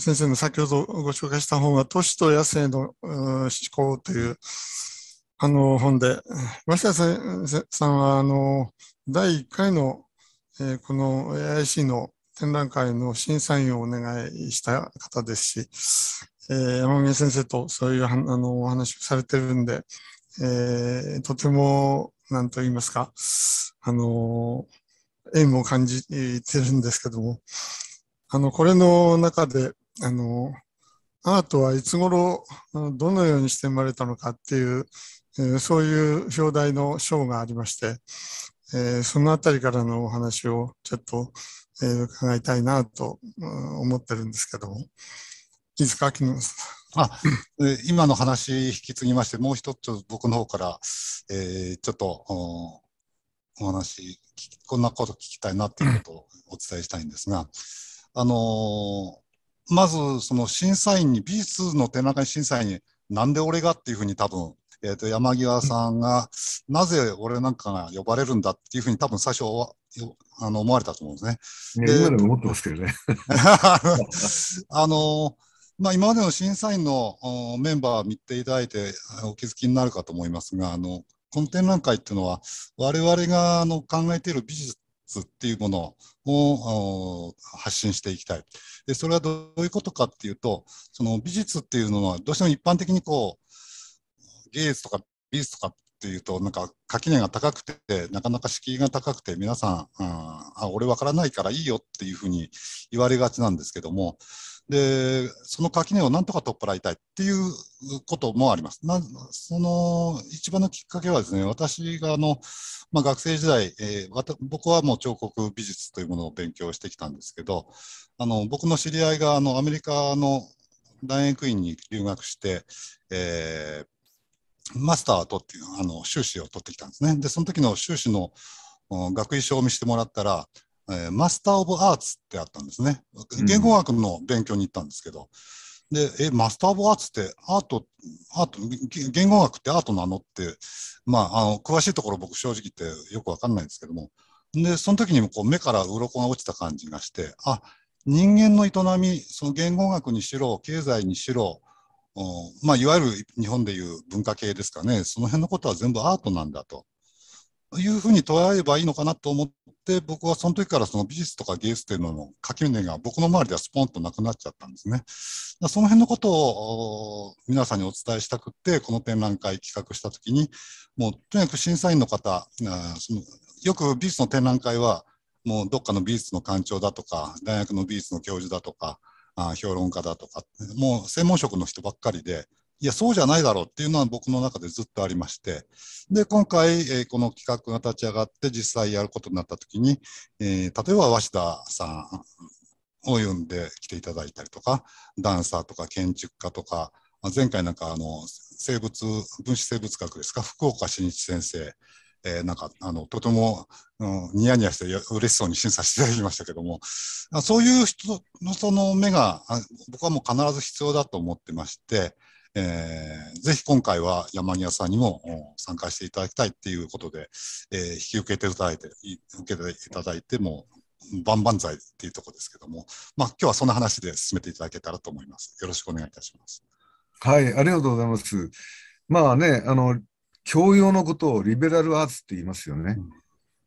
先生の先ほどご紹介した本は、都市と野生の思考という、あの本で、鷲田さんは、あの、第1回の、えー、この AIC の展覧会の審査員をお願いした方ですし、えー、山宮先生とそういうあのお話をされてるんで、えー、とても、なんと言いますか、あの、縁を感じてるんですけども、あの、これの中で、あのアートはいつ頃どのようにして生まれたのかっていう、えー、そういう表題の章がありまして、えー、そのあたりからのお話をちょっと、えー、伺いたいなと思ってるんですけども。いいですか、あ、今の話引き継ぎまして、もう一つ僕の方から、えー、ちょっとお話、こんなこと聞きたいなっていうことをお伝えしたいんですが、あのーまずその審査員に、美術の展覧会審査員に、なんで俺がっていうふうに多分、えっ、ー、と、山際さんが、なぜ俺なんかが呼ばれるんだっていうふうに多分最初は、あの思われたと思うんですね。今でも思ってますけどね。あの、まあ、今までの審査員のメンバー見ていただいてお気づきになるかと思いますが、あの、この展覧会っていうのは、我々があの考えている美術っていうものを発信していきたい。で、それはどういうことかっていうと、その美術っていうのはどうしても一般的にこう、芸術とか美術とかっていうと、なんか垣根が高くて、なかなか敷居が高くて、皆さん、うん、あ、俺わからないからいいよっていうふうに言われがちなんですけども、で、その垣根をなんとか取っ払いたいっていうこともあります。なその一番のきっかけはですね、私があの、まあ、学生時代、えー、僕はもう彫刻美術というものを勉強してきたんですけど、あの僕の知り合いがあのアメリカの大学院に留学して、えー、マスターを取って、あの修士を取ってきたんですね。で、その時の修士の学位証を見せてもらったら、えー、マスター・オブ・アーツってあったんですね。言語学の勉強に行ったんですけど、うん、で、え、マスター・オブ・アーツってアート、アート、言語学ってアートなのって、まあ、あの、詳しいところ僕正直言ってよくわかんないんですけども、で、その時にもこう目から鱗が落ちた感じがして、あ、人間の営み、その言語学にしろ、経済にしろ、まあ、いわゆる日本でいう文化系ですかね、その辺のことは全部アートなんだと。いうふうに捉えればいいのかなと思って、僕はその時からその美術とか芸術というのの垣根が僕の周りではスポンとなくなっちゃったんですね。その辺のことを皆さんにお伝えしたくて、この展覧会企画した時に、もうとにかく審査員の方、そのよく美術の展覧会は、もうどっかの美術の館長だとか、大学の美術の教授だとか、あ評論家だとか、もう専門職の人ばっかりで、いや、そうじゃないだろうっていうのは僕の中でずっとありまして、で、今回、えー、この企画が立ち上がって実際やることになったときに、えー、例えば鷲田さんを呼んできていただいたりとか、ダンサーとか建築家とか、前回なんかあの生物、分子生物学ですか、福岡伸一先生、えー、なんかあのとても、ニヤニヤして嬉しそうに審査していただきましたけども、そういう人のその目が僕はもう必ず必要だと思ってまして、えー、ぜひ今回は山際さんにも参加していただきたいっていうことで、えー、引き受けていただいて、受けていただいても、万々歳っていうとこですけども、まあ、今日はそんな話で進めていただけたらと思います。よろしくお願いいたします。はい、ありがとうございます。まあね、あの、教養のことをリベラルアーツって言いますよね。うん、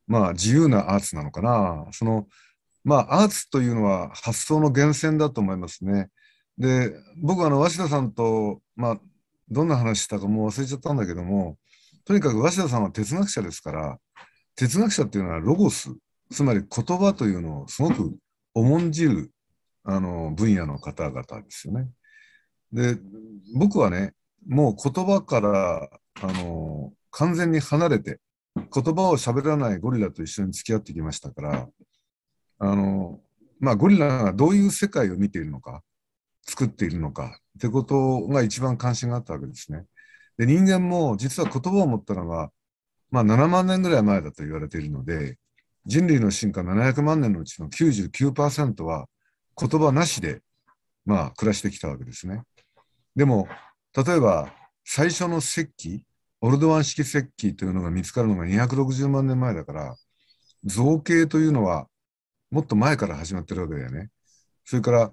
まあ、自由なアーツなのかな。その、まあ、アーツというのは発想の源泉だと思いますね。で、僕あの、鷲田さんと、まあ、どんな話したかもう忘れちゃったんだけども、とにかく鷲田さんは哲学者ですから、哲学者っていうのはロゴス、つまり言葉というのをすごく重んじるあの分野の方々ですよね。で、僕はね、もう言葉からあの完全に離れて、言葉を喋らないゴリラと一緒に付き合ってきましたから、あのまあ、ゴリラがどういう世界を見ているのか、作っているのかってことが一番関心があったわけですね。で人間も実は言葉を持ったのは、まあ、7万年ぐらい前だと言われているので人類の進化700万年のうちの99%は言葉なしで、まあ、暮らしてきたわけですね。でも例えば最初の石器オルドワン式石器というのが見つかるのが260万年前だから造形というのはもっと前から始まってるわけだよね。それから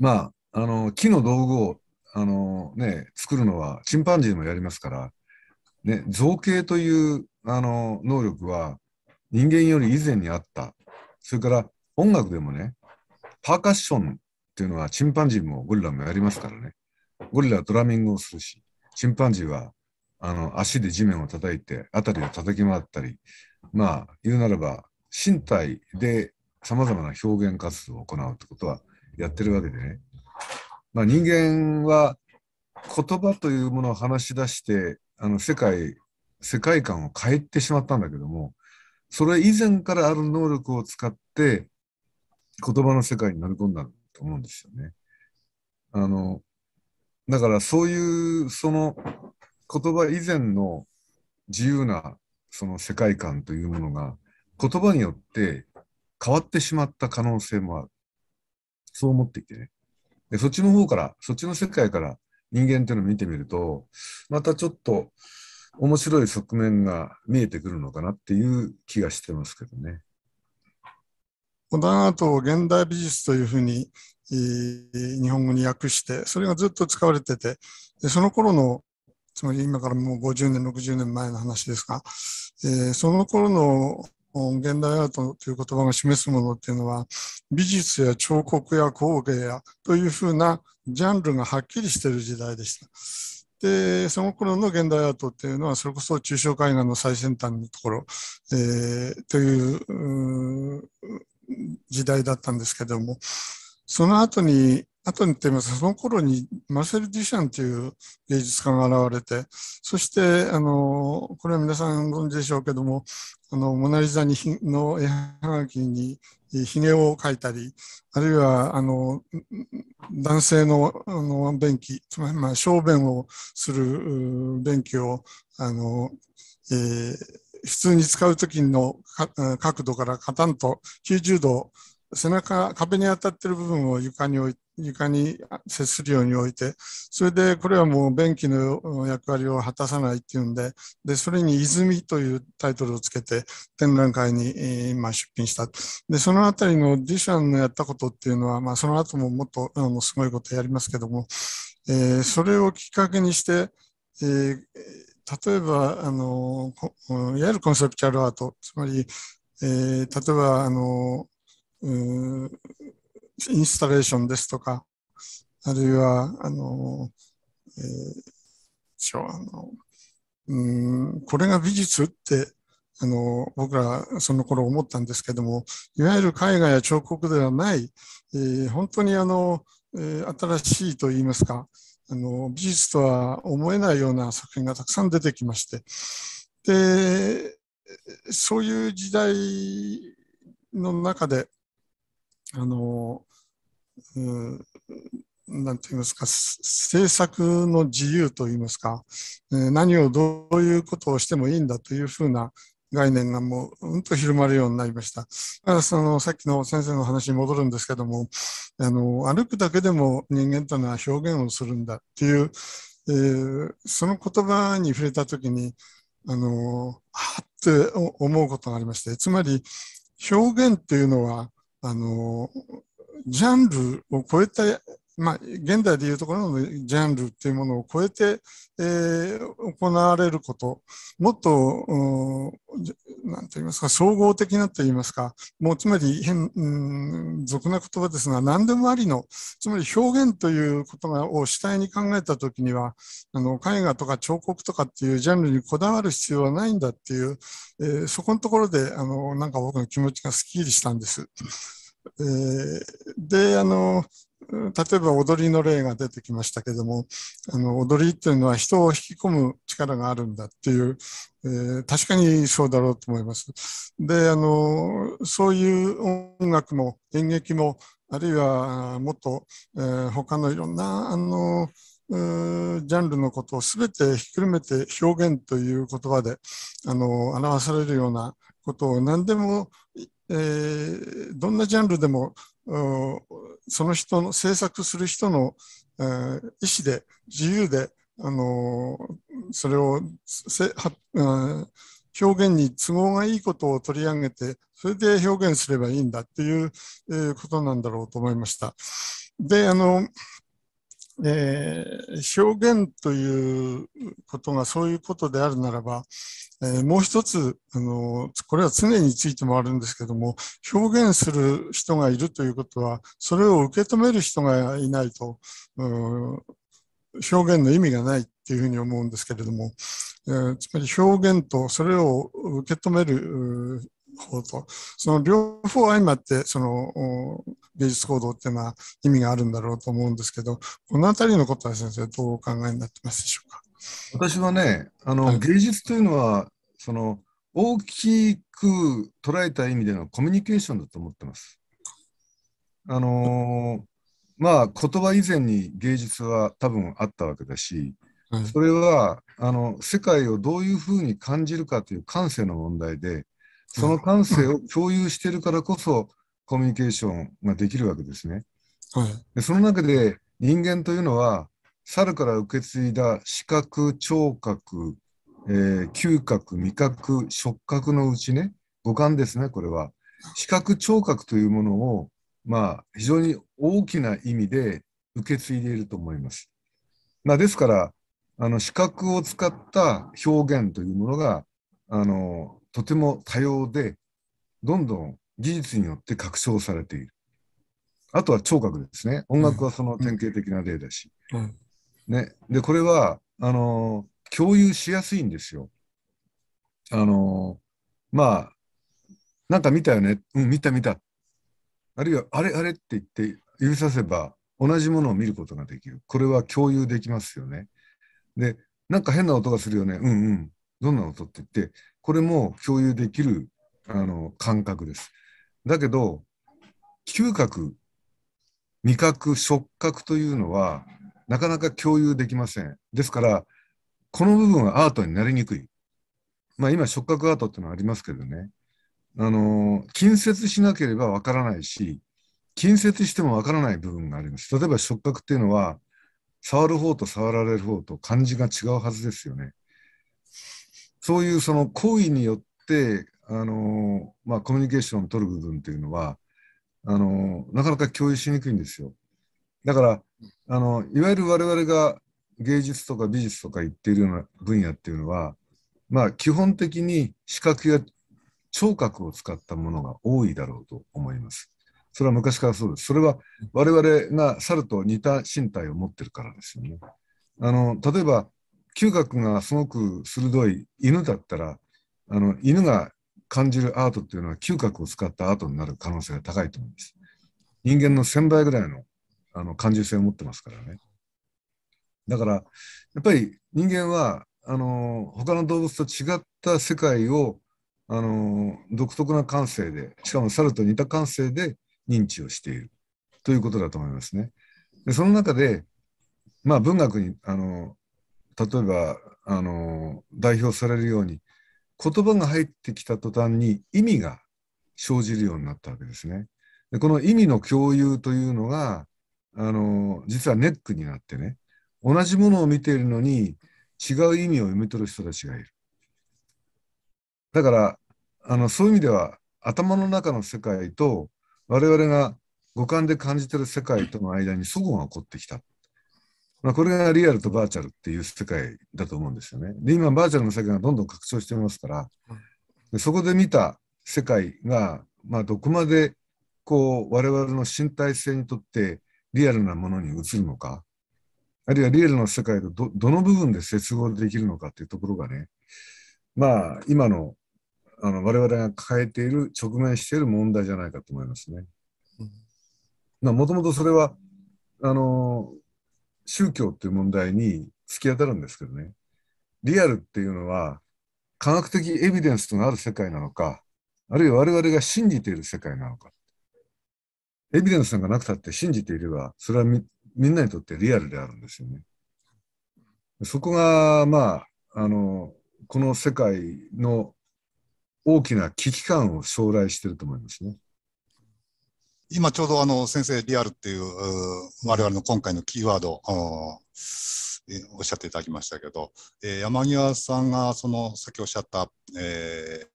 まあ、あの、木の道具を、あのね、作るのはチンパンジーもやりますから、ね、造形というあの能力は人間より以前にあった。それから音楽でもね、パーカッションっていうのはチンパンジーもゴリラもやりますからね。ゴリラはドラミングをするし、チンパンジーはあの足で地面を叩いて、辺りを叩き回ったり、まあ言うならば身体でさまざまな表現活動を行うってことはやってるわけでね、まあ、人間は言葉というものを話し出してあの世界世界観を変えてしまったんだけどもそれ以前からある能力を使って言葉の世界に乗り込んだと思うんですよね。あのだからそういうその言葉以前の自由なその世界観というものが言葉によって変わってしまった可能性もある。そう思っていてね。で、そっちの方から、そっちの世界から人間っていうのを見てみると、またちょっと面白い側面が見えてくるのかなっていう気がしてますけどね。この後、現代美術というふうに日本語に訳して、それがずっと使われてて、でその頃の、つまり今からもう50年、60年前の話ですが、えー、その頃の現代アートという言葉が示すものっていうのは美術や彫刻や工芸やというふうなジャンルがはっきりしている時代でした。でその頃の現代アートっていうのはそれこそ抽象絵画の最先端のところ、えー、という時代だったんですけどもその後に後に言ってみますその頃にマセル・デュシャンという芸術家が現れて、そして、あの、これは皆さんご存知でしょうけども、あの、モナリザにの絵はがきにひげを描いたり、あるいは、あの、男性のあの便器、つまり、まあ、小便をする便器を、あの、えー、普通に使う時の角度からカタンと90度背中、壁に当たってる部分を床に置い床に接するように置いて、それでこれはもう便器の役割を果たさないっていうんで、で、それに泉というタイトルをつけて展覧会に、まあ、出品した。で、そのあたりのディシャンのやったことっていうのは、まあ、その後ももっとあのすごいことやりますけども、えー、それをきっかけにして、えー、例えば、あの、いわゆるコンセプチュアルアート、つまり、えー、例えば、あの、インスタレーションですとか、あるいは、あの、えー、一応あの、うんこれが美術ってあの僕らその頃思ったんですけどもいわゆる絵画や彫刻ではない、えー、本当にあの、えー、新しいといいますかあの美術とは思えないような作品がたくさん出てきましてでそういう時代の中であの、うん、なんて言いますか、制作の自由と言いますか、何をどういうことをしてもいいんだというふうな概念がもううんと広まるようになりました。だからそのさっきの先生の話に戻るんですけども、あの歩くだけでも人間というのは表現をするんだっていう、えー、その言葉に触れた時に、あのはって思うことがありまして、つまり表現っていうのはあの、ジャンルを超えたまあ、現代でいうところのジャンルっていうものを超えて、えー、行われること、もっと、なんと言いますか、総合的なと言いますか、もうつまり変、うん、俗な言葉ですが、何でもありの、つまり表現ということを主体に考えたときには、あの、絵画とか彫刻とかっていうジャンルにこだわる必要はないんだっていう、えー、そこのところで、あの、なんか僕の気持ちがスッキリしたんです。えー、で、あの、例えば踊りの例が出てきましたけども、あの踊りっていうのは人を引き込む力があるんだっていう、えー、確かにそうだろうと思います。で、あの、そういう音楽も演劇も、あるいはもっと、えー、他のいろんな、あの、ジャンルのことを全てひっくるめて表現という言葉であの表されるようなことを何でも、えー、どんなジャンルでもその人の制作する人の、え意思で自由で、あのー、それをせは、うん、表現に都合がいいことを取り上げてそれで表現すればいいんだっていう、ことなんだろうと思いました。であのえー、表現ということがそういうことであるならば、えー、もう一つあの、これは常についてもあるんですけども、表現する人がいるということは、それを受け止める人がいないと、表現の意味がないっていうふうに思うんですけれども、えー、つまり表現とそれを受け止めるその両方相まって、その芸術行動っていうのは意味があるんだろうと思うんですけど、この辺りのことは先生、どうお考えになってますでしょうか。私はね、あの、はい、芸術というのは、その大きく捉えた意味でのコミュニケーションだと思ってます。あのー、まあ言葉以前に芸術は多分あったわけだし、それはあの世界をどういうふうに感じるかという感性の問題でその感性を共有してるからこそ、コミュニケーションができるわけですね。はい、でその中で人間というのは、猿から受け継いだ視覚、聴覚、えー、嗅覚、味覚、触覚のうちね、五感ですね、これは。視覚、聴覚というものを、まあ、非常に大きな意味で受け継いでいると思います。まあ、ですから、あの視覚を使った表現というものが、あのとても多様で、どんどん技術によって拡張されている。あとは聴覚ですね。音楽はその典型的な例だし。うん、ね、で、これは、あのー、共有しやすいんですよ。あのー、まあ、なんか見たよね。うん、見た見た。あるいは、あれあれって言って指させば、同じものを見ることができる。これは共有できますよね。で、なんか変な音がするよね。うんうん。どんな音ってって、これも共有できるあの感覚です。だけど、嗅覚、味覚、触覚というのは、なかなか共有できません。ですから、この部分はアートになりにくい。まあ、今、触覚アートっていうのありますけどね、あの近接しなければわからないし、近接してもわからない部分があります。例えば触覚っていうのは、触る方と触られる方と感じが違うはずですよね。そういうその行為によってあの、まあ、コミュニケーションを取る部分というのはあのなかなか共有しにくいんですよ。だからあのいわゆる我々が芸術とか美術とか言っているような分野っていうのは、まあ、基本的に視覚や聴覚を使ったものが多いだろうと思います。それは昔からそうです。それは我々が猿と似た身体を持ってるからですよね。あの例えば嗅覚がすごく鋭い犬だったらあの犬が感じるアートっていうのは嗅覚を使ったアートになる可能性が高いと思います。人間の1000倍ぐらいのあの感受性を持ってますからね。だからやっぱり人間はあの他の動物と違った世界をあの独特な感性でしかも猿と似た感性で認知をしているということだと思いますね。でその中で、まあ、文学にあの例えばあの代表されるように言葉が入ってきた途端に意味が生じるようになったわけですね。でこの意味の共有というのがあの実はネックになってね同じものを見ているのに違う意味を読み取る人たちがいる。だからあのそういう意味では頭の中の世界と我々が五感で感じてる世界との間に齟齬が起こってきたまあ、これがリアルとバーチャルっていう世界だと思うんですよね。で、今、バーチャルの世界がどんどん拡張してますから、でそこで見た世界が、まあ、どこまで、こう、我々の身体性にとってリアルなものに移るのか、あるいはリアルの世界とどどの部分で接合できるのかっていうところがね、まあ、今のあの我々が抱えている、直面している問題じゃないかと思いますね。もともとそれは、あの宗教っていう問題に突き当たるんですけどね。リアルっていうのは、科学的エビデンスとなる世界なのか、あるいは我々が信じている世界なのか。エビデンスんがなくたって信じていれば、それはみんなにとってリアルであるんですよね。そこが、まあ、あの、この世界の大きな危機感を将来していると思いますね。今ちょうどあの先生、リアルっていう我々の今回のキーワード、おっしゃっていただきましたけど、えー、山際さんがそのさっきおっしゃった、えー、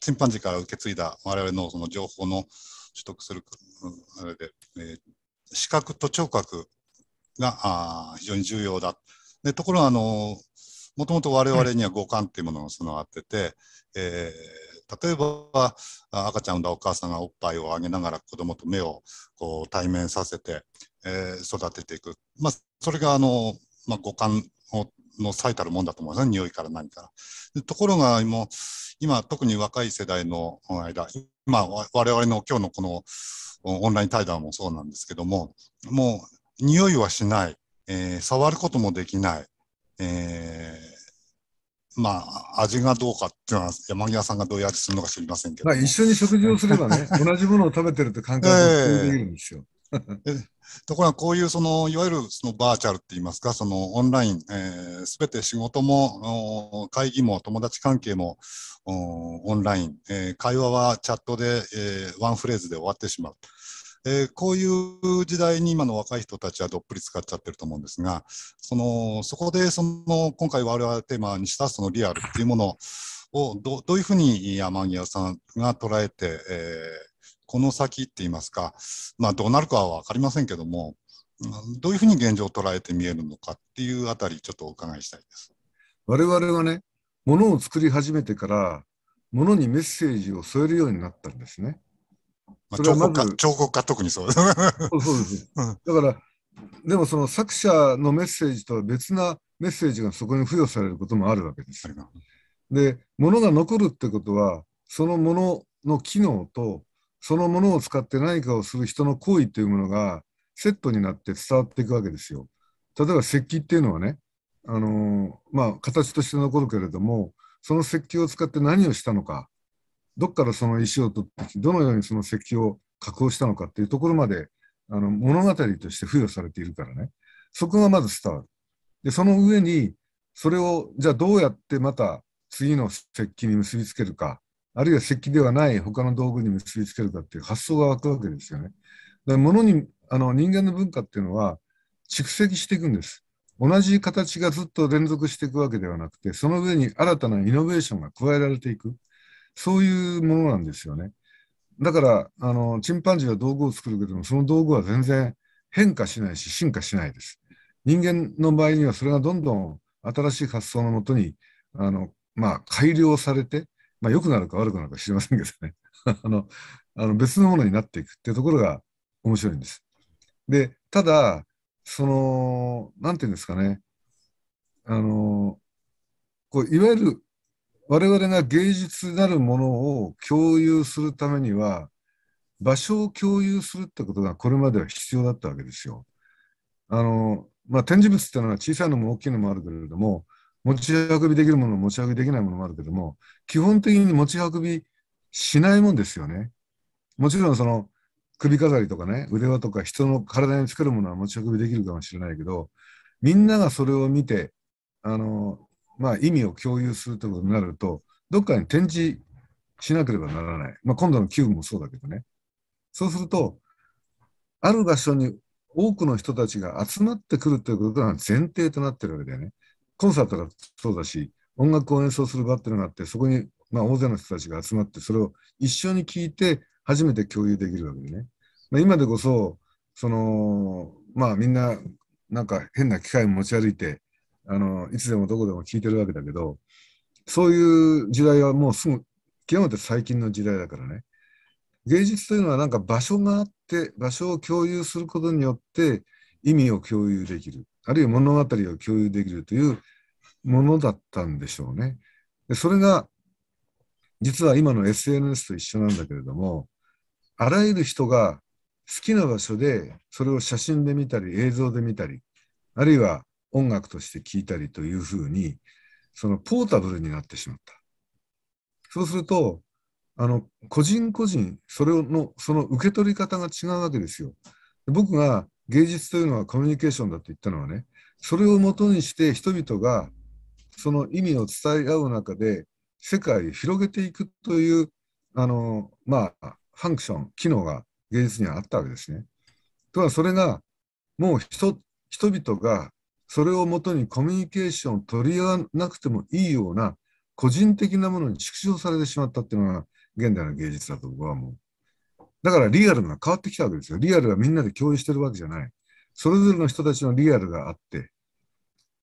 チンパンジーから受け継いだ我々のその情報の取得する、うん、あれで、えー、視覚と聴覚があ非常に重要だ。でところがあのもともと我々には五感っていうものが備わってて、えー例えば赤ちゃんを産んだお母さんがおっぱいをあげながら子どもと目をこう対面させて、えー、育てていく、まあ、それがあの、まあ、五感の最たるもんだと思うんですね匂いから何からところが今今特に若い世代の間今我々の今日のこのオンライン対談もそうなんですけどももう匂いはしない、えー、触ることもできない、えーまあ、味がどうかっていうのは、山際さんがどうやう味するのか知りませんけど。まあ、一緒に食事をすればね、同じものを食べてるって感覚ができるんですよ。ところがこういうそのいわゆるそのバーチャルって言いますかそのオンラインすべ、えー、て仕事も会議も友達関係もオンライン、えー、会話はチャットで、えー、ワンフレーズで終わってしまうえー、こういう時代に今の若い人たちはどっぷり使っちゃってると思うんですが、そのそこでその今回我々テーマにしたそのリアルっていうものをどどういうふうに山際さんが捉えて、えー、この先って言いますか、まあ、どうなるかは分かりませんけども、どういうふうに現状を捉えて見えるのかっていうあたり、ちょっとお伺いしたいです。我々はね、ものを作り始めてから、ものにメッセージを添えるようになったんですね。それはまず彫刻家特にそうです。そうですだからでもその作者のメッセージとは別なメッセージがそこに付与されることもあるわけです。で、ものが残るってことは、そのものの機能と、そのものを使って何かをする人の行為というものがセットになって伝わっていくわけですよ。例えば石器っていうのはね、あのー、まあ、形として残るけれども、その石器を使って何をしたのか、どっからその石を取ってきてどのようにその石器を加工したのかっていうところまであの物語として付与されているからねそこがまず伝わる。でその上にそれをじゃあどうやってまた次の石器に結びつけるかあるいは石器ではない他の道具に結びつけるかっていう発想が湧くわけですよね。だから物にあの人間の文化っていうのは蓄積していくんです。同じ形がずっと連続していくわけではなくてその上に新たなイノベーションが加えられていく。そういうものなんですよね。だから、あの、チンパンジーは道具を作るけども、その道具は全然変化しないし、進化しないです。人間の場合には、それがどんどん新しい発想のもとに、あの、まあ、改良されて、まあ、良くなるか悪くなるか知りませんけどね。あの、あの別のものになっていくっていうところが面白いんです。で、ただ、その、なんていうんですかね、あの、こういわゆる我々が芸術なるものを共有するためには、場所を共有するってことがこれまでは必要だったわけですよ。あの、まあ、展示物っていうのは小さいのも大きいのもあるけれども、持ち運びできるもの、持ち運びできないものもあるけども、基本的に持ち運びしないもんですよね。もちろんその首飾りとかね、腕輪とか人の体につけるものは持ち運びできるかもしれないけど、みんながそれを見て、あの、まあ、意味を共有するということになると、どっかに展示しなければならない。まあ、今度のキューブもそうだけどね。そうすると、ある場所に多くの人たちが集まってくるということが前提となってるわけだよね。コンサートがそうだし、音楽を演奏する場っていうのがあって、そこにまあ大勢の人たちが集まって、それを一緒に聞いて、初めて共有できるわけでね。まあ、今でこそ、その、まあみんな、なんか変な機械を持ち歩いて、あの、いつでもどこでも聞いてるわけだけど、そういう時代はもうすぐ、極めて最近の時代だからね。芸術というのはなんか場所があって、場所を共有することによって意味を共有できる。あるいは物語を共有できるというものだったんでしょうね。でそれが、実は今の SNS と一緒なんだけれども、あらゆる人が好きな場所でそれを写真で見たり映像で見たりあるいは音楽として聴いたりというふうに、そのポータブルになってしまった。そうすると、あの個人個人、それの、その受け取り方が違うわけですよ。僕が芸術というのはコミュニケーションだと言ったのはね、それをもとにして人々がその意味を伝え合う中で世界を広げていくという、あの、まあ、ファンクション、機能が芸術にはあったわけですね。とはそれがもう人人々がそれをもとにコミュニケーションを取り合わなくてもいいような個人的なものに縮小されてしまったっていうのが現代の芸術だと僕は思う。だからリアルが変わってきたわけですよ。リアルはみんなで共有してるわけじゃない。それぞれの人たちのリアルがあって、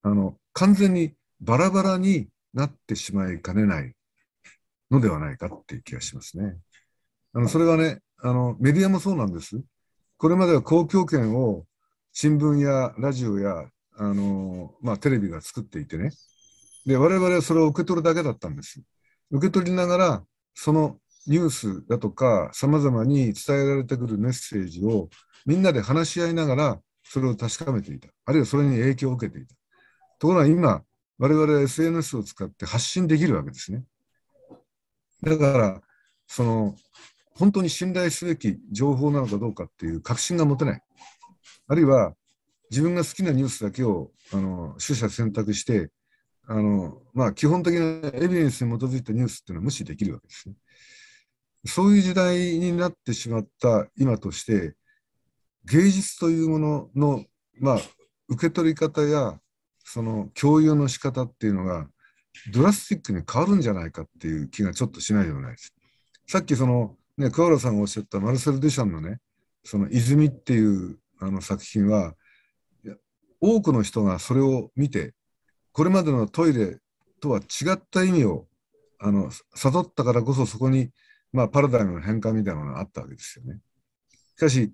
あの、完全にバラバラになってしまいかねないのではないかっていう気がしますね。あの、それはね、あの、メディアもそうなんです。これまでは公共権を新聞やラジオやあの、まあ、テレビが作っていてね。で、我々はそれを受け取るだけだったんです。受け取りながら、そのニュースだとか、さまざまに伝えられてくるメッセージを、みんなで話し合いながら、それを確かめていた。あるいはそれに影響を受けていた。ところが今、我々は SNS を使って発信できるわけですね。だから、その、本当に信頼すべき情報なのかどうかっていう確信が持てない。あるいは、自分が好きなニュースだけをあの取捨選択してあの、まあ、基本的なエビデンスに基づいたニュースっていうのは無視できるわけですね。そういう時代になってしまった今として芸術というものの、まあ、受け取り方やその共有の仕方っていうのがドラスティックに変わるんじゃないかっていう気がちょっとしないでもないです。さっきその、ね、桑原さんがおっしゃったマルセル・デュシャンのね「その泉」っていうあの作品は多くの人がそれを見てこれまでのトイレとは違った意味をあの悟ったからこそそこに、まあ、パラダイムの変化みたいなのがあったわけですよね。しかし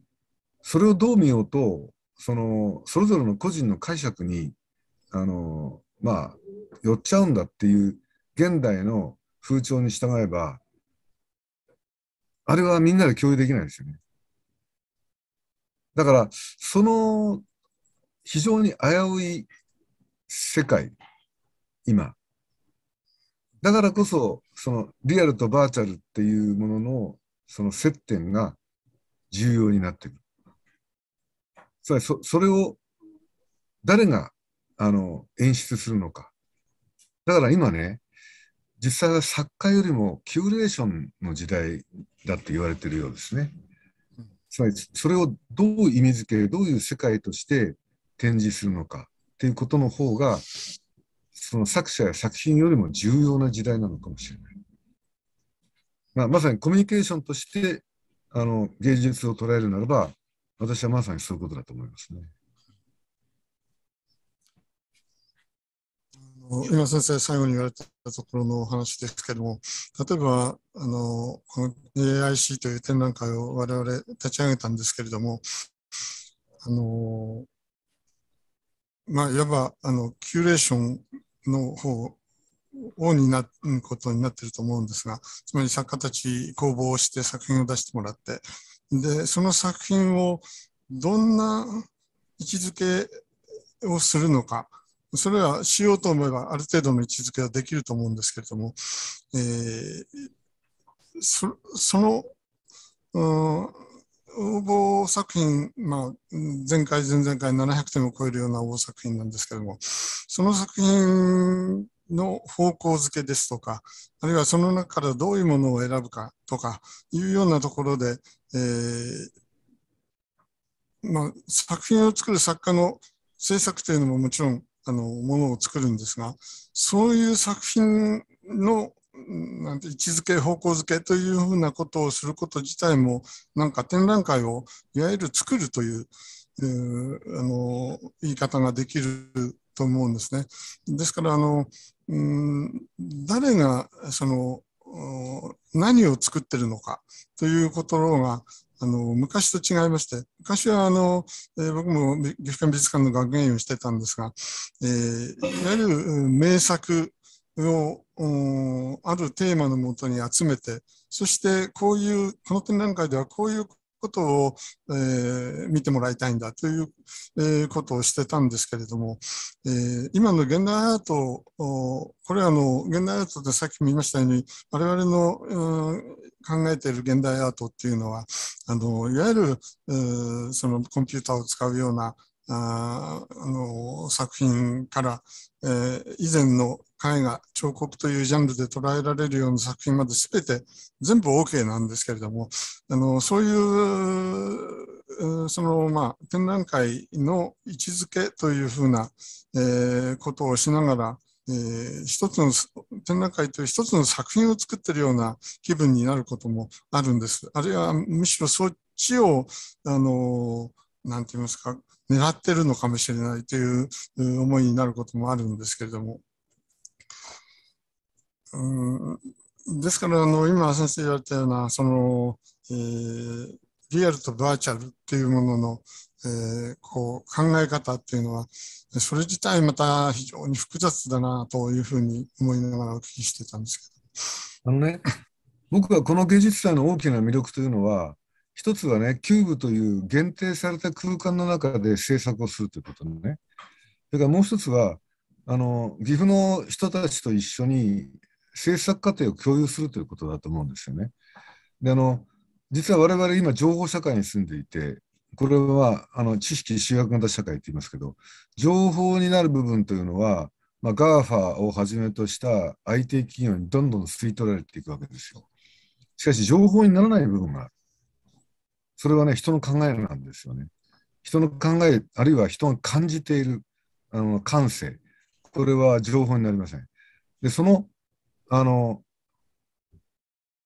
それをどう見ようとそのそれぞれの個人の解釈にあの、まあ、寄っちゃうんだっていう現代の風潮に従えばあれはみんなで共有できないですよね。だからその非常に危うい世界今だからこそそのリアルとバーチャルっていうもののその接点が重要になってくるそれそそれを誰があの演出するのかだから今ね実際は作家よりもキュレーションの時代だって言われてるようですね。つまりそれをどう意味づけどういう世界として展示するのかっていうことの方がその作者や作品よりも重要な時代なのかもしれない。まあ、まさにコミュニケーションとしてあの芸術を捉えるならば私はまさにそういうことだと思いますね。今先生最後に言われたところのお話ですけども例えばあの AIC という展覧会を我々立ち上げたんですけれどもあのまあ、いわば、あの、キュレーションの方をになることになってると思うんですが、つまり作家たち公募をして作品を出してもらって、で、その作品をどんな位置づけをするのか、それはしようと思えばある程度の位置づけはできると思うんですけれども、えー、その、うん、応募作品、まあ、前回、前々回700点を超えるような応募作品なんですけれども、その作品の方向づけですとか、あるいはその中からどういうものを選ぶかとかいうようなところで、えー、まあ、作品を作る作家の制作というのももちろんあのものを作るんですが、そういう作品のなんて位置づけ方向づけというふうなことをすること自体もなんか展覧会をいわゆる作るという、えー、あの言い方ができると思うんですね。ですからあのうん誰がその何を作ってるのかということがあの昔と違いまして昔はあの、えー、僕も岐阜県美術館の学芸員をしてたんですが、えー、いわゆる名作をあるテーマのもとに集めてそしてこういうこの展覧会ではこういうことを、えー、見てもらいたいんだという、ことをしてたんですけれども、えー、今の現代アートこれはあの現代アートでさっきも言いましたように我々の、うん、考えている現代アートっていうのはあのいわゆる、そのコンピューターを使うようなあの作品から、えー、以前の絵画彫刻というジャンルで捉えられるような作品まで全て全部 OK なんですけれどもあのそういうその、まあ、展覧会の位置づけというふうな、えー、ことをしながら、えー、一つの展覧会という一つの作品を作ってるような気分になることもあるんです。あるいはむしろそっちをあのなんて言いますか、狙ってるのかもしれないという思いになることもあるんですけれども。うんですからあの今先生言われたようなその、えー、リアルとバーチャルっていうものの、えー、こう考え方っていうのはそれ自体また非常に複雑だなというふうに思いながらお聞きしてたんですけど。あのね僕はこの芸術祭の大きな魅力というのは一つはね、キューブという限定された空間の中で制作をするということね。それからもう一つは、あの岐阜の人たちと一緒に制作過程を共有するということだと思うんですよね。であの実は我々今情報社会に住んでいてこれはあの知識集約型社会って言いますけど情報になる部分というのは、まあ、GAFA をはじめとした IT 企業にどんどん吸い取られていくわけですよ。しかし情報にならない部分がある。それはね、人の考えなんですよね。人の考え、あるいは人が感じているあの感性、これは情報になりません。で、その、あの、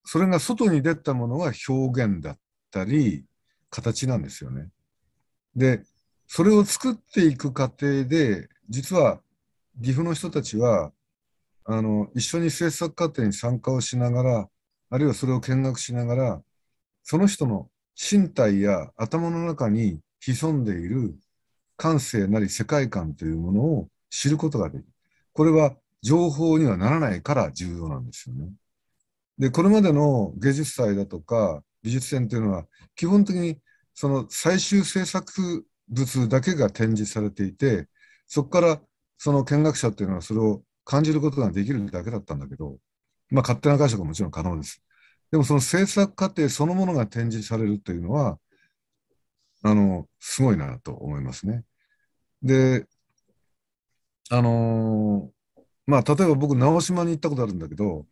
それが外に出たものが表現だったり、形なんですよね。で、それを作っていく過程で、実は岐阜の人たちは、あの、一緒に制作過程に参加をしながら、あるいはそれを見学しながら、その人の身体や頭の中に潜んでいる感性なり世界観というものを知ることができる。これは情報にはならないから重要なんですよね。で、これまでの芸術祭だとか美術展というのは基本的にその最終制作物だけが展示されていて、そこからその見学者というのはそれを感じることができるだけだったんだけど、まあ勝手な解釈はもちろん可能です。でもその制作過程そのものが展示されるというのは、あの、すごいなと思いますね。で、あのー、まあ、例えば僕、直島に行ったことあるんだけど、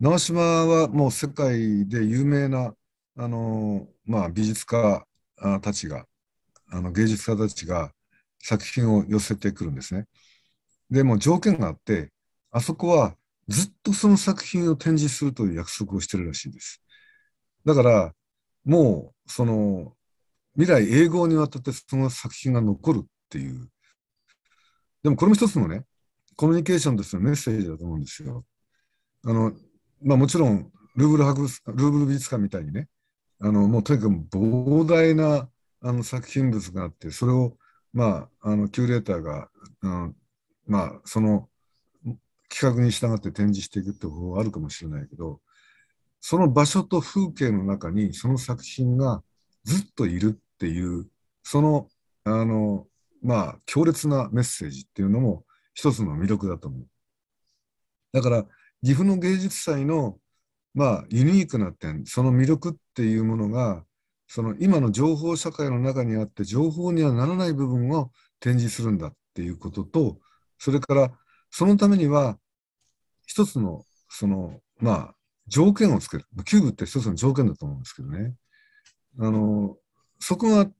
直島はもう世界で有名な、あのー、まあ、美術家たちが、あの芸術家たちが作品を寄せてくるんですね。でも条件があって、あそこはずっとその作品を展示するという約束をしてるらしいです。だから、もう、その、未来永劫にわたってその作品が残るっていう。でもこれも一つのね、コミュニケーションとしてのメッセージだと思うんですよ。あの、まあもちろん、ルーブル博物ルーブル美術館みたいにね、あの、もうとにかく膨大なあの作品物があって、それを、まあ、あの、キューレーターが、あのまあ、その企画に従って展示していくって方法はあるかもしれないけど、その場所と風景の中にその作品がずっといるっていう、その、あの、まあ、強烈なメッセージっていうのも一つの魅力だと思う。だから、岐阜の芸術祭の、まあ、ユニークな点、その魅力っていうものが、その今の情報社会の中にあって、情報にはならない部分を展示するんだっていうことと、それから、そのためには、一つの、その、まあ、条件をつける。キューブって一つの条件だと思うんですけどね。あの、そこが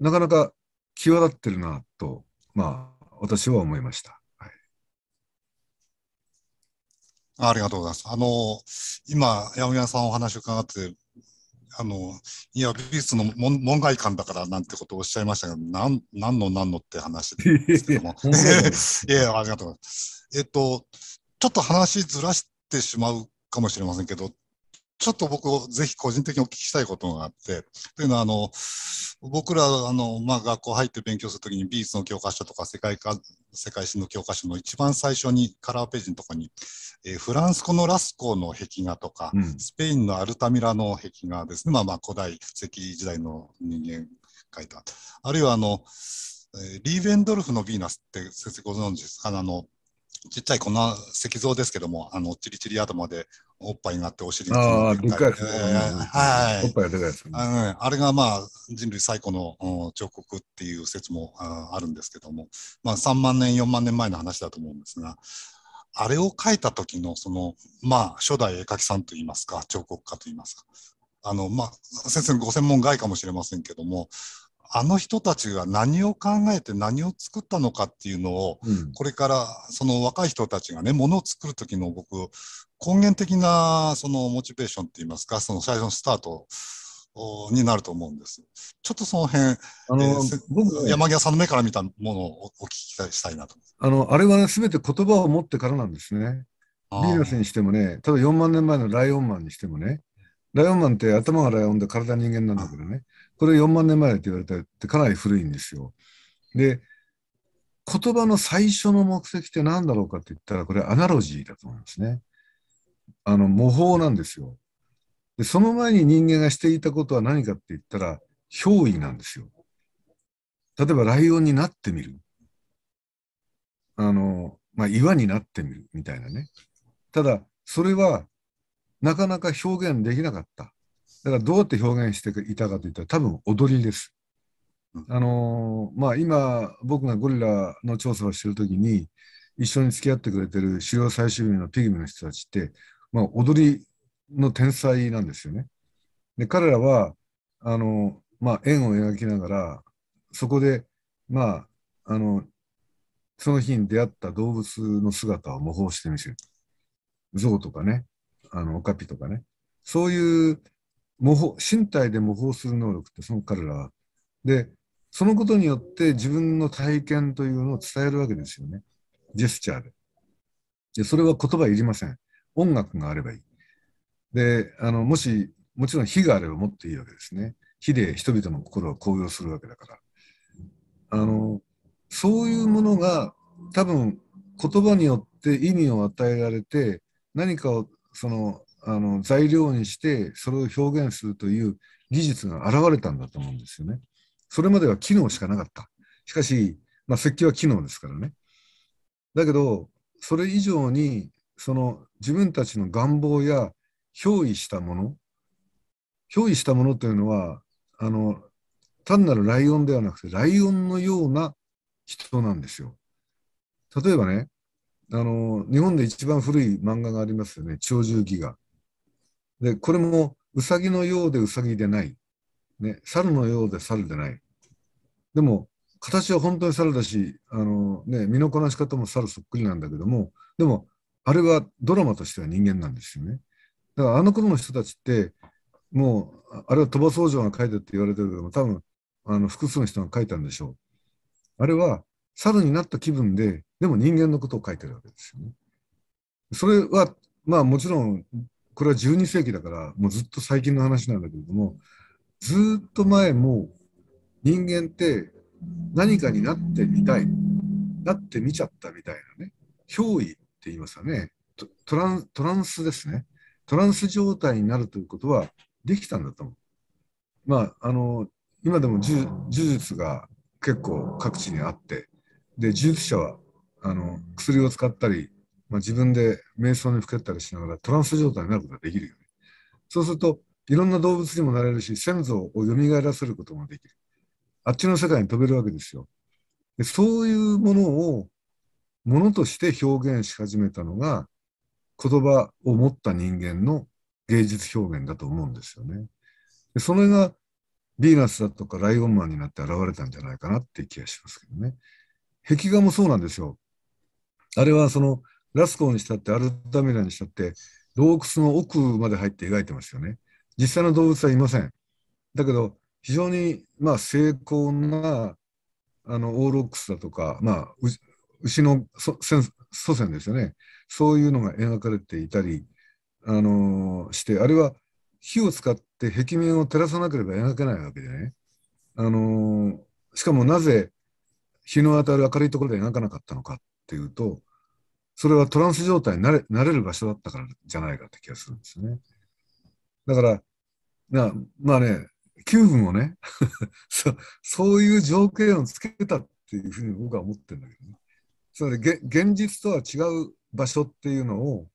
なかなか際立ってるなと、まあ、私は思いました。ありがとうございます。あの、今、八百屋さんお話伺って、あの、いや、美術の門門外観だからなんてことをおっしゃいましたけど、なん、なんのなんのって話ですけども。いや、ありがとうございます。えっと、ちょっと話ずらしてしまうかもしれませんけど、ちょっと僕、ぜひ個人的にお聞きしたいことがあって、というのは、あの、僕ら、あの、まあ、学校入って勉強するときに美術の教科書とか世界か、世界史の教科書の一番最初にカラーページのとこに、えー、フランス語のラスコーの壁画とか、うん、スペインのアルタミラの壁画ですね。まあまあ、古代、石時代の人間書いた。あるいは、あの、リーベンドルフのヴィーナスって先生ご存知ですかあの、ちっちゃいこの石像ですけども、あの、チリチリ頭で、おっぱいがあって、お尻があって、えー、はい。おっぱいがでかいですねあれがまあ、人類最古の彫刻っていう説もあるんですけども、まあ、3万年、4万年前の話だと思うんですが、あれを描いた時の、その、まあ、初代絵描きさんといいますか、彫刻家といいますか、あの、まあ、先生ご専門外かもしれませんけども、あの人たちが何を考えて何を作ったのかっていうのを、うん、これからその若い人たちがね、ものを作る時の僕、根源的なそのモチベーションって言いますか、その最初のスタートになると思うんです。ちょっとその辺、あのえー、僕山際さんの目から見たものをお聞きしたいなとあの。あれはね、すべて言葉を持ってからなんですね。ビーナスにしてもね、ただ4万年前のライオンマンにしてもね、ライオンマンって頭がライオンで体人間なんだけどね、これ4万年前って言われたってかなり古いんですよ。で、言葉の最初の目的って何だろうかって言ったら、これアナロジーだと思いますね。あの、模倣なんですよ。で、その前に人間がしていたことは何かって言ったら、憑依なんですよ。例えばライオンになってみる。あの、まあ、岩になってみるみたいなね。ただ、それはなかなか表現できなかった。だからどうやって表現していたかといったら多分踊りです。あのー、まあ、今僕がゴリラの調査をしてる時に一緒に付き合ってくれてる狩猟最終日のピグミの人たちって、まあ、踊りの天才なんですよね。で彼らはあの、まあ、円を描きながらそこで、まあ、あのその日に出会った動物の姿を模倣してみせる。象とかねあのオカピとかねそういう模倣身体で模倣する能力ってその彼らはでそのことによって自分の体験というのを伝えるわけですよねジェスチャーででそれは言葉いりません音楽があればいいであのもしもちろん火があればもっといいわけですね火で人々の心を高揚するわけだからあのそういうものが多分言葉によって意味を与えられて何かをそのあの材料にしてそれを表現するという技術が現れたんだと思うんですよね。それまでは機能しかなかった。しかし、まあ、石器は機能ですからね。だけど、それ以上にその自分たちの願望や憑依したもの憑依したものというのはあの単なるライオンではなくてライオンのような人なんですよ。例えばねあの日本で一番古い漫画がありますよね「鳥獣戯画」で、これもうさぎのようでうさぎでない。ね、猿のようで猿でない。でも、形は本当に猿だし、あのね、身のこなし方も猿そっくりなんだけども、でも、あれはドラマとしては人間なんですよね。だからあの頃の人たちって、もう、あれは鳥羽僧長が書いたって言われてるけども、多分、あの複数の人が書いたんでしょう。あれは、猿になった気分で、でも人間のことを書いてるわけですよね。それは、まあもちろんこれは12世紀だからもうずっと最近の話なんだけれどもずっと前も人間って何かになってみたいなってみちゃったみたいなね憑依って言いますかねトラントランスですねトランス状態になるということはできたんだと思う。まあ、あの今でも呪術が結構各地にあってで呪術者はあの薬を使ったりまあ、自分で瞑想にふけったりしながらトランス状態になることができるよね。そうすると、いろんな動物にもなれるし、先祖を蘇らせることもできる。あっちの世界に飛べるわけですよ。でそういうものを、ものとして表現し始めたのが、言葉を持った人間の芸術表現だと思うんですよね。でそれが、ヴィーナスだとかライオンマンになって現れたんじゃないかなって気がしますけどね。壁画もそうなんですよ。あれはそのラスコーにしたってアルタミラにしたって洞窟の奥まで入って描いてますよね。実際の動物はいません。だけど非常にまあ精巧なあのオーロックスだとか、まあ、牛の祖先ですよねそういうのが描かれていたり、あのー、してあれは火を使って壁面を照らさなければ描けないわけでね、あのー、しかもなぜ日の当たる明るいところで描かなかったのかっていうとそれはトランス状態になれなれる場所だったからじゃないかって気がするんですね。だから、なまあね、9分をね そ、そういう条件をつけたっていうふうに僕は思ってるんだけどね。つまり現実とは違う場所っていうのを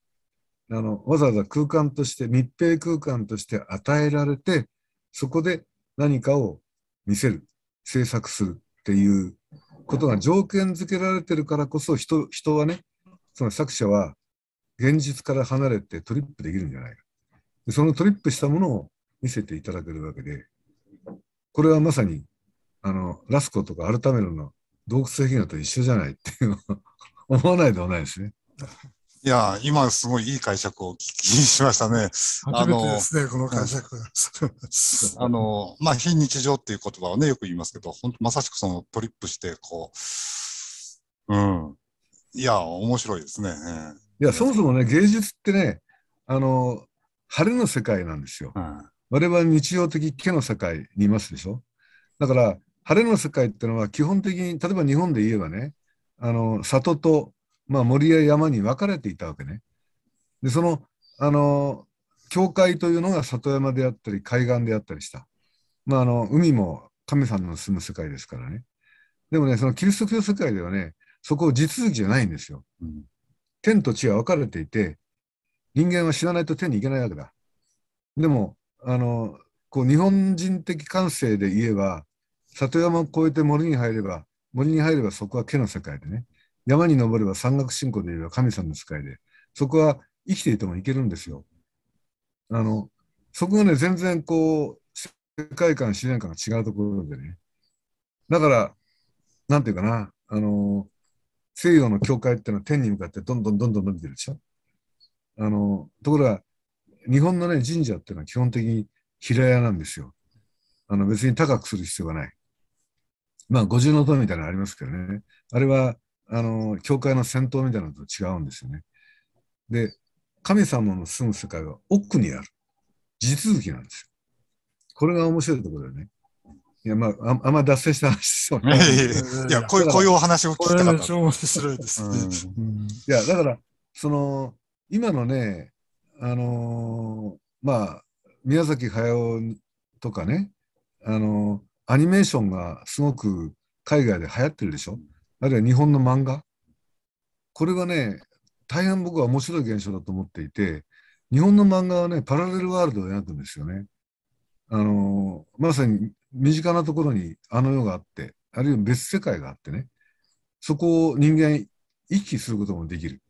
あのわざわざ空間として密閉空間として与えられてそこで何かを見せる制作するっていうことが条件付けられてるからこそ人人はねつまり作者は現実から離れてトリップできるんじゃないか。でそのトリップしたものを見せていただけるわけで、これはまさに、あの、ラスコとかアルタメロの洞窟壁画と一緒じゃないっていうのを 思わないではないですね。いや、今すごいいい解釈をお聞きしましたね。あの、ね、この解釈。あの、まあ、非日常っていう言葉をね、よく言いますけど、本当まさしくそのトリップして、こう、うん、いや、面白いですね。いや、そもそもね、芸術ってね、あの、晴れの世界なんですよ。うん、我々日常的毛の世界にいますでしょ。だから、晴れの世界ってのは基本的に、例えば日本で言えばね、あの、里と、まあ、森や山に分かれていたわけね。で、その、あの、教会というのが里山であったり、海岸であったりした。まあ、あの、海も神様の住む世界ですからね。でもね、そのキリスト教世界ではね、そこ地続きじゃないんですよ。うん、天と地は分かれていて、人間は死なないと天に行けないわけだ。でも、あの、こう日本人的感性で言えば、里山を越えて森に入れば、森に入ればそこは毛の世界でね、山に登れば山岳信仰で言えば神様の世界で、そこは生きていてもいけるんですよ。あの、そこがね、全然こう、世界観、自然観が違うところでね。だから、なんていうかな、あの、西洋の教会っていうのは天に向かってどんどんどんどん伸びてるでしょ。あの、ところが、日本のね、神社っていうのは基本的に平屋なんですよ。あの、別に高くする必要がない。まあ、五重塔みたいなのありますけどね。あれは、あの、教会の先頭みたいなのと違うんですよね。で、神様の住む世界は奥にある。地続きなんですよ。これが面白いところだよね。いや、まあ、ああんま脱線した話そうね。いや、こういう、こういうお話を聞いたら。面白いですね。いや、だから、その、今のね、あのー、まあ、宮崎駿とかね、あのー、アニメーションがすごく海外で流行ってるでしょ。あるいは日本の漫画。これはね、大変僕は面白い現象だと思っていて、日本の漫画はね、パラレルワールドを描くんですよね。あのまさに身近なところにあの世があって、あるいは別世界があってね、そこを人間行き来することもできる。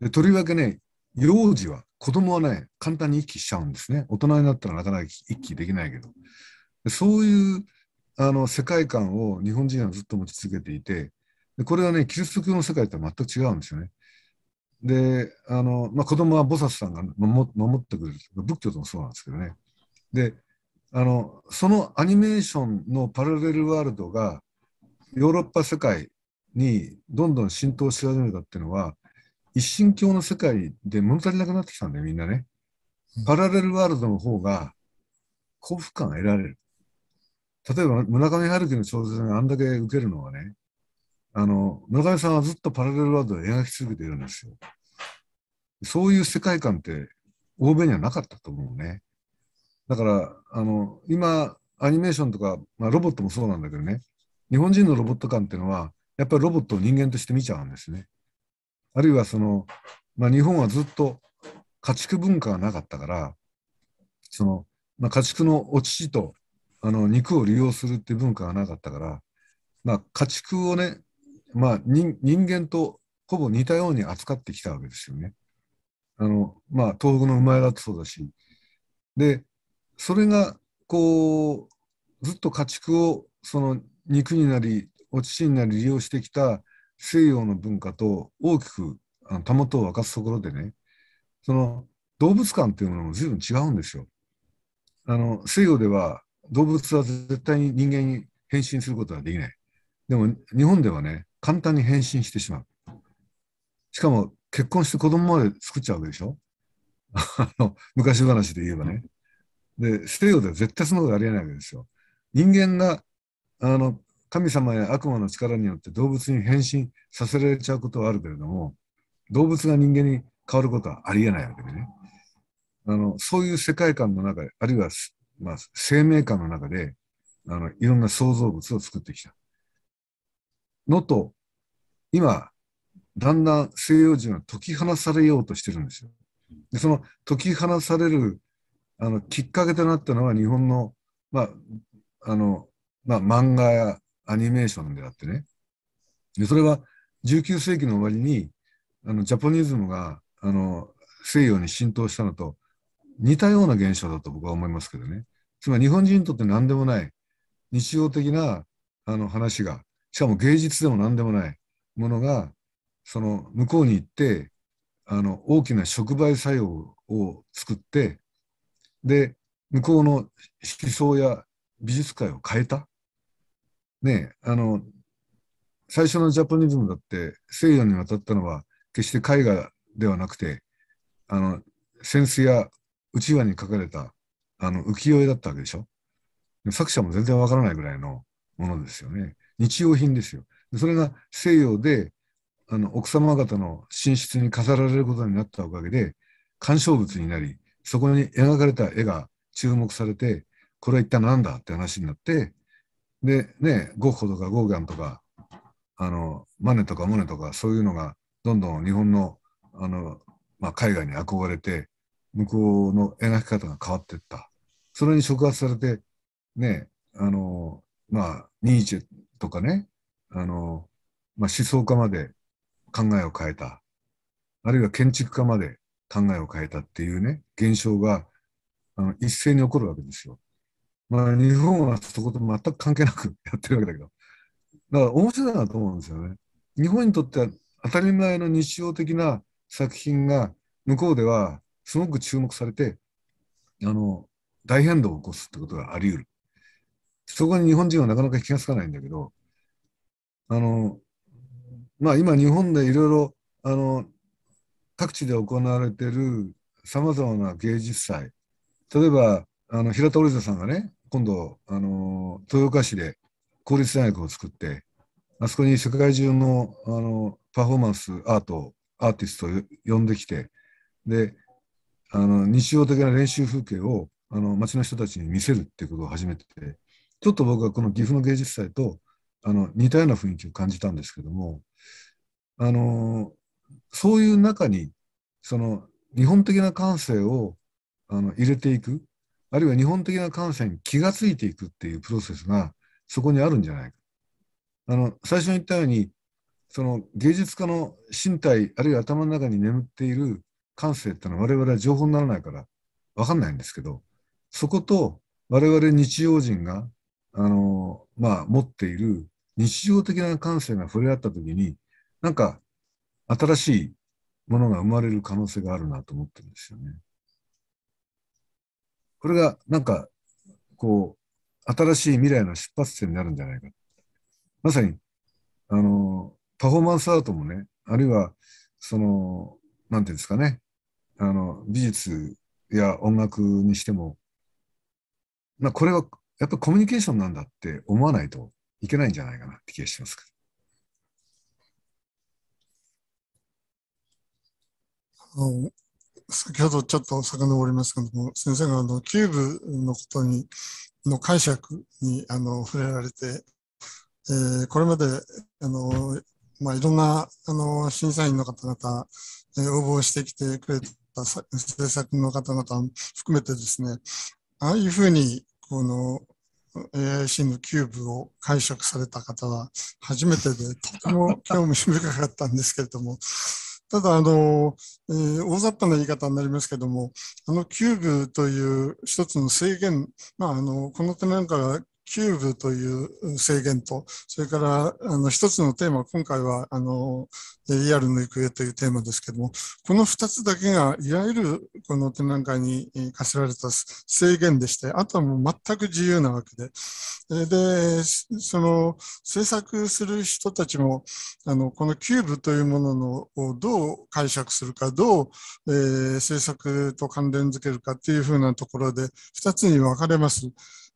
でとりわけね、幼児は、子供はね、簡単に行き来しちゃうんですね。大人になったらなかなか行き来できないけど。そういうあの世界観を日本人はずっと持ち続けていて、でこれはね、キリスト教の世界とは全く違うんですよね。で、あのまあ、子供は菩薩さんが守ってくれる。仏教ともそうなんですけどね。であのそのアニメーションのパラレルワールドがヨーロッパ世界にどんどん浸透し始めたっていうのは一神教の世界で物足りなくなってきたんだよみんなね。パラレルワールドの方が幸福感が得られる。例えば村上春樹の小説があんだけ受けるのはねあの村上さんはずっとパラレルワールドを描き続けているんですよ。そういう世界観って欧米にはなかったと思うね。だから、あの、今、アニメーションとか、まあ、ロボットもそうなんだけどね、日本人のロボット感っていうのは、やっぱりロボットを人間として見ちゃうんですね。あるいはその、まあ、日本はずっと家畜文化がなかったから、その、まあ、家畜のお乳とあの肉を利用するっていう文化がなかったから、まあ、家畜をね、まあ人、人間とほぼ似たように扱ってきたわけですよね。あのまあ、東北の生まれだってそうだし。で、それがこうずっと家畜をその肉になりお乳になり利用してきた西洋の文化と大きくあの袂とを沸かすところでねその動物観っていうものも随分違うんですよ。あの西洋では動物は絶対に人間に変身することはできない。でも日本ではね簡単に変身してしまう。しかも結婚して子供まで作っちゃうわけでしょ昔話で言えばね。で、西洋では絶対そのことありえないわけですよ。人間が、あの、神様や悪魔の力によって動物に変身させられちゃうことはあるけれども、動物が人間に変わることはありえないわけでね。あの、そういう世界観の中で、あるいは、まあ、生命観の中で、あの、いろんな創造物を作ってきた。のと、今、だんだん西洋人は解き放されようとしてるんですよ。でその解き放されるあのきっかけとなったのは日本の,、まああのまあ、漫画やアニメーションであってねでそれは19世紀の終わりにあのジャポニズムがあの西洋に浸透したのと似たような現象だと僕は思いますけどねつまり日本人にとって何でもない日常的なあの話がしかも芸術でも何でもないものがその向こうに行ってあの大きな触媒作用を作ってで、向こうの思想や美術界を変えた。ねあの、最初のジャポニズムだって西洋に渡ったのは決して絵画ではなくて、あの、扇子やうちわに描かれたあの浮世絵だったわけでしょ。作者も全然わからないぐらいのものですよね。日用品ですよ。それが西洋であの奥様方の寝室に飾られることになったおかげで、鑑賞物になり、そこに描かれた絵が注目されて、これは一体何だって話になって、で、ね、ゴッホとかゴーギャンとか、あの、マネとかモネとか、そういうのがどんどん日本の、あの、まあ、海外に憧れて、向こうの描き方が変わっていった。それに触発されて、ね、あの、まあ、ニーチェとかね、あの、まあ、思想家まで考えを変えた。あるいは建築家まで考えを変えたっていうね、現象があの一斉に起こるわけですよ。まあ、日本はそこと全く関係なくやってるわけだけど、だから面白いなと思うんですよね。日本にとっては当たり前の日常的な作品が向こうではすごく注目されて、あの大変動を起こすってことがあり得る。そこに日本人はなかなか気がつかないんだけど、あの、まあ今日本でいろいろ、あの、各地で行われているさまざまな芸術祭例えばあの平田織田さんがね今度あの豊岡市で公立大学を作ってあそこに世界中のあのパフォーマンスアートアーティストを呼んできてであの日常的な練習風景をあの街の人たちに見せるっていうことを始めててちょっと僕はこの岐阜の芸術祭とあの似たような雰囲気を感じたんですけどもあのそういう中に、その日本的な感性をあの入れていく、あるいは日本的な感性に気がついていくっていうプロセスがそこにあるんじゃないか。あの最初に言ったように、その芸術家の身体、あるいは頭の中に眠っている感性ってのは我々は情報にならないから分かんないんですけど、そこと我々日常人が、あの、まあ、持っている日常的な感性が触れ合った時に、なんか新しいものが生まれる可能性があるなと思ってるんですよね。これがなんか、こう、新しい未来の出発点になるんじゃないか。まさに、あの、パフォーマンスアートもね、あるいは、その、なんていうんですかね、あの、美術や音楽にしても、まあ、これはやっぱりコミュニケーションなんだって思わないといけないんじゃないかなって気がしますけど。の先ほどちょっと遡りますけども、先生があのキューブのことにの解釈にあの触れられて、えー、これまであの、まあ、いろんなあの審査員の方々、えー、応募してきてくれた政策の方々含めてですね、ああいうふうにこの AIC のキューブを解釈された方は初めてで、とても興味深かったんですけれども、ただ、あの、えー、大雑把な言い方になりますけども、あのキューブという一つの制限、まあ、あの、この手なんかがキューブという制限と、それから、あの、一つのテーマ、今回は、あの、リアルの行方というテーマですけども、この二つだけが、いわゆるこの展覧会に課せられた制限でして、あとはもう全く自由なわけで、で、その、制作する人たちも、あの、このキューブというもののをどう解釈するか、どう、えー、制作と関連づけるかっていうふうなところで、二つに分かれます。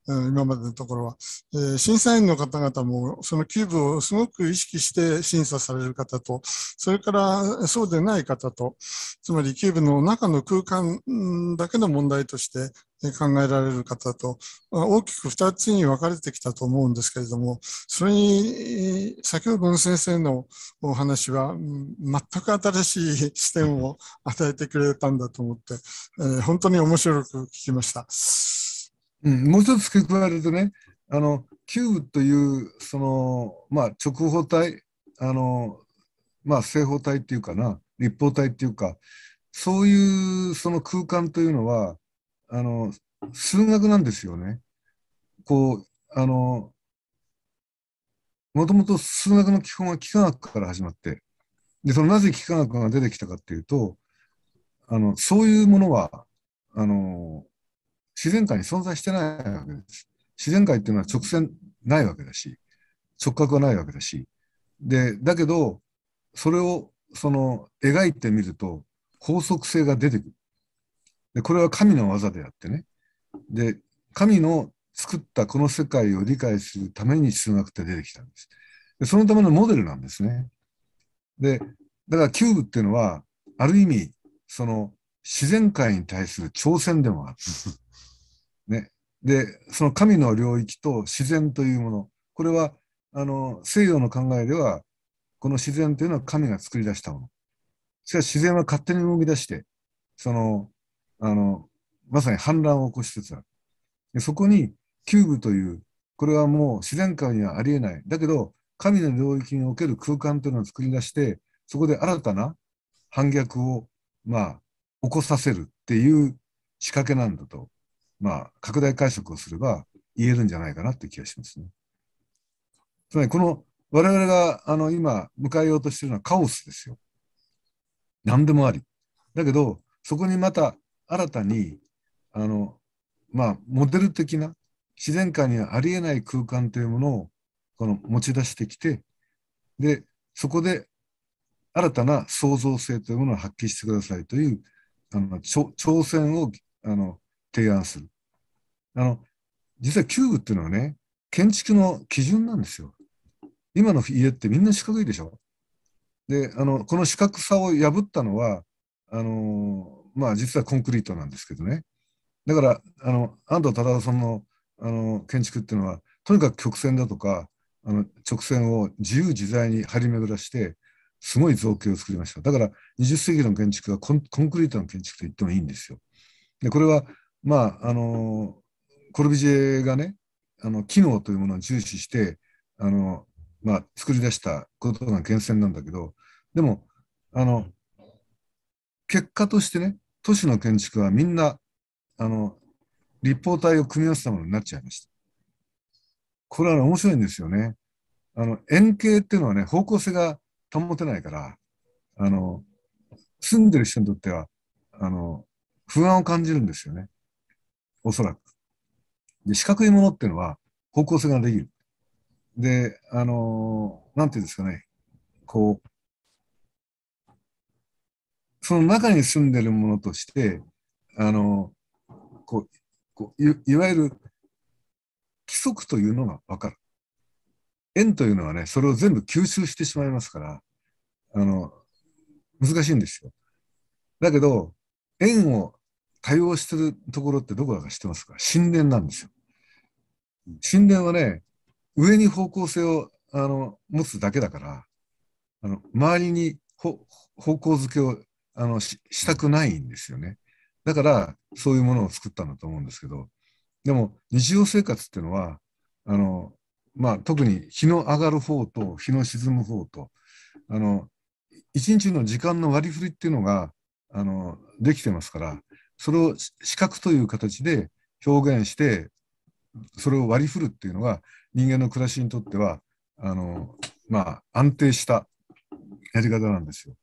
今までのところは。え審査員の方々も、そのキューブをすごく意識して審査される方と、それからそうでない方と、つまりキューブの中の空間だけの問題として考えられる方と、大きく2つに分かれてきたと思うんですけれども、それに、先ほどの先生のお話は、全く新しい視点を与えてくれたんだと思って、本当に面白く聞きました。うん、もう一つ付け加えるとねあのキューブというその、まあ、直方体あの、まあ、正方体っていうかな立方体っていうかそういうその空間というのはあの数学なんですよね。こうあのもともと数学の基本は幾何学から始まってでそのなぜ幾何学が出てきたかっていうとあのそういうものはあの自然界に存在してないわけです。自然界っていうのは直線ないわけだし、直角はないわけだし。で、だけど、それをその描いてみると法則性が出てくる。で、これは神の技であってね。で、神の作ったこの世界を理解するために数学って出てきたんです。でそのためのモデルなんですね。で、だからキューブっていうのは、ある意味、その自然界に対する挑戦でもある。でその神の領域と自然というものこれはあの西洋の考えではこの自然というのは神が作り出したものしかし自然は勝手に動き出してそのあのまさに反乱を起こしつつあるでそこにキューブというこれはもう自然界にはありえないだけど神の領域における空間というのを作り出してそこで新たな反逆をまあ起こさせるっていう仕掛けなんだとまあ、拡大解釈をすれば言えるんじゃないかなって気がしますね。つまり、この我々があの今迎えようとしているのはカオスですよ。何でもあり。だけど、そこにまた新たに、あの、まあ、モデル的な自然界にはありえない空間というものをこの持ち出してきて、で、そこで新たな創造性というものを発揮してくださいというあの挑戦をあの提案する。あの、実はキューブっていうのはね、建築の基準なんですよ。今の家ってみんな四角いでしょ。で、あの、この四角さを破ったのは、あの、まあ実はコンクリートなんですけどね。だから、あの、安藤忠夫さんのあの建築っていうのは、とにかく曲線だとか、あの直線を自由自在に張り巡らして、すごい造形を作りました。だから20世紀の建築はコンクリートの建築と言ってもいいんですよ。でこれはまあ、あの、コルビジェがね、あの、機能というものを重視して、あの、まあ、作り出したことが源泉なんだけど、でも、あの、結果としてね、都市の建築はみんな、あの、立方体を組み合わせたものになっちゃいました。これは面白いんですよね。あの、円形っていうのはね、方向性が保てないから、あの、住んでる人にとっては、あの、不安を感じるんですよね。おそらく。で、四角いものっていうのは方向性ができる。で、あのー、なんていうんですかね、こう、その中に住んでるものとして、あのー、こう、こういいわゆる規則というのがわかる。円というのはね、それを全部吸収してしまいますから、あの、難しいんですよ。だけど、円を対応してるところってどこだか知ってますか神殿なんですよ。神殿はね、上に方向性をあの持つだけだから、あの周りに方向づけをあのししたくないんですよね。だから、そういうものを作ったんだと思うんですけど、でも日常生活っていうのは、あのまあ、特に日の上がる方と日の沈む方と、あの一日の時間の割り振りっていうのがあのできてますから、それを視覚という形で表現してそれを割り振るっていうのが人間の暮らしにとってはあの、まあ、安定したやり方なんですよ。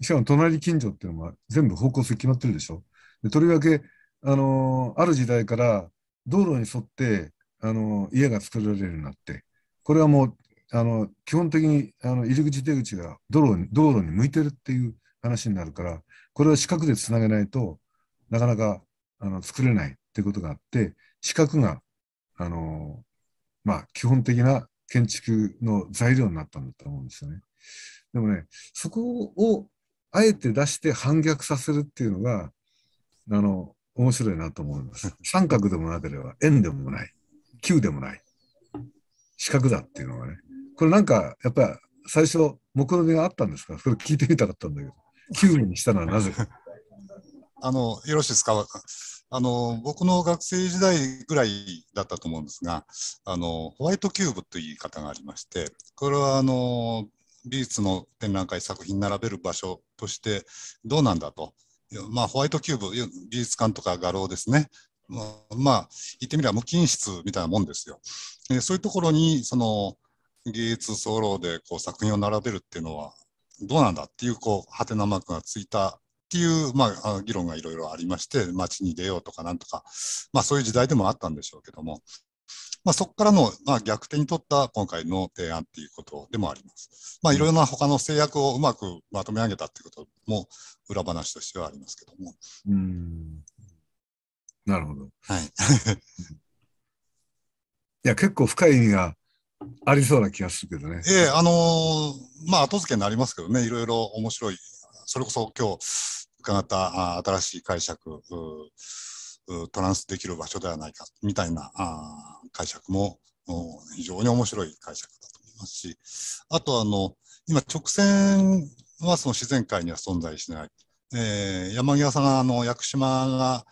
しかも隣近所っていうのは全部方向性決まってるでしょ。でとりわけあのある時代から道路に沿ってあの家が作られるようになってこれはもうあの基本的にあの入り口出口が道路に道路に向いてるっていう話になるからこれは視覚でつなげないとなかなかあの作れないってことがあって、資格が、あの、まあ、基本的な建築の材料になったんだと思うんですよね。でもね、そこをあえて出して反逆させるっていうのが、あの、面白いなと思います。三角でもなければ円でもない、球でもない、四角だっていうのがね。これなんか、やっぱ最初、目論みがあったんですかそれ聞いてみたかったんだけど、球にしたのはなぜか。あの、よろしいですかあの、僕の学生時代ぐらいだったと思うんですが、あの、ホワイトキューブという言い方がありまして、これはあの、美術の展覧会作品並べる場所としてどうなんだと。まあ、ホワイトキューブ、美術館とか画廊ですね。まあ、まあ、言ってみれば無菌室みたいなもんですよ。えそういうところに、その、芸術ソロでこう作品を並べるっていうのはどうなんだっていうこうはてなマークがついたっていう、まあ、議論がいろいろありまして、街に出ようとかなんとか、まあ、そういう時代でもあったんでしょうけども、まあ、そこからの、まあ、逆転にとった今回の提案っていうことでもあります。まあ、いろいろな他の制約をうまくまとめ上げたっていうことも裏話としてはありますけども。うんなるほど。はい。いや、結構深い意味がありそうな気がするけどね。ええー、あのー、まあ、後付けになりますけどね、いろいろ面白い、それこそ今日、伺った新しい解釈、トランスできる場所ではないか、みたいな解釈も非常に面白い解釈だと思いますし、あとあの、今直線はその自然界には存在しない。えー、山際さんがあの屋久島が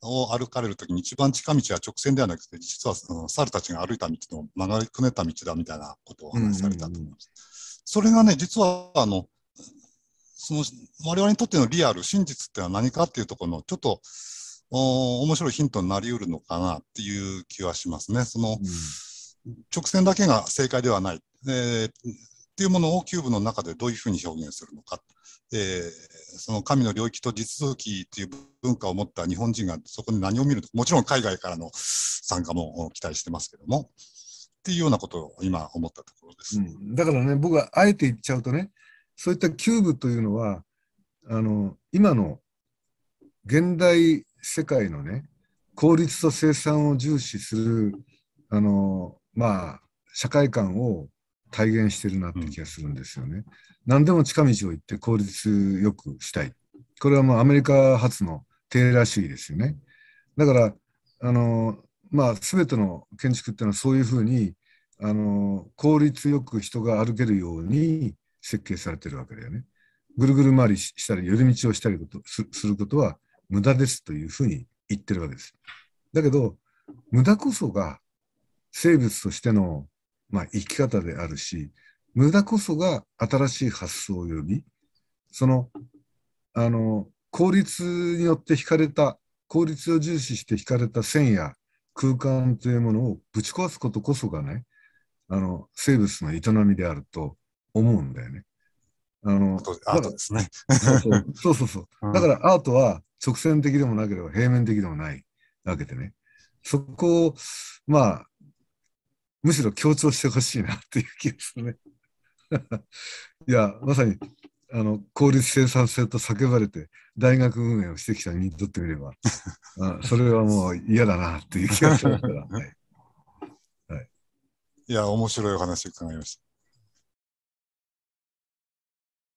を歩かれる時に一番近道は直線ではなくて、実はその猿たちが歩いた道の曲がりくねった道だみたいなことをお話しされたと思います。それがね、実はあのその我々にとってのリアル、真実っていうのは何かっていうところの、ちょっと面白いヒントになりうるのかなっていう気はしますね。その、うん、直線だけが正解ではない、えー、っていうものをキューブの中でどういうふうに表現するのか、えー、その神の領域と実続きっていう文化を持った日本人がそこに何を見るもちろん海外からの参加も期待してますけども。っていうようなことを今思ったところです、うん、だからね僕はあえて言っちゃうとねそういったキューブというのはあの今の現代世界のね効率と生産を重視するあの、まあ、社会観を体現してるなって気がするんですよね。うん、何でも近道を行って効率よくしたい。これはもうアメリカ発のテラー主義ですよね。だからあの、まあ、全ての建築っていうのはそういうふうにあの効率よく人が歩けるように設計されてるわけだよね。ぐるぐる回りしたり、寄り道をしたりことすることは無駄ですというふうに言ってるわけです。だけど、無駄こそが生物としての、まあ、生き方であるし、無駄こそが新しい発想を呼び、その、あの、効率によって引かれた、効率を重視して引かれた線や空間というものをぶち壊すことこそがね、あの、生物の営みであると思うんだよね。あのアートですね。そうそうそう。だからアートは直線的でもなければ平面的でもないわけでね。そこを、まあ、むしろ強調してほしいなっていう気がするね。いや、まさに、あの、効率生産性と叫ばれて、大学運営をしてきた人にとってみれば、あそれはもう嫌だなっていう気がするから。はい、はい、いや、面白いお話伺いました。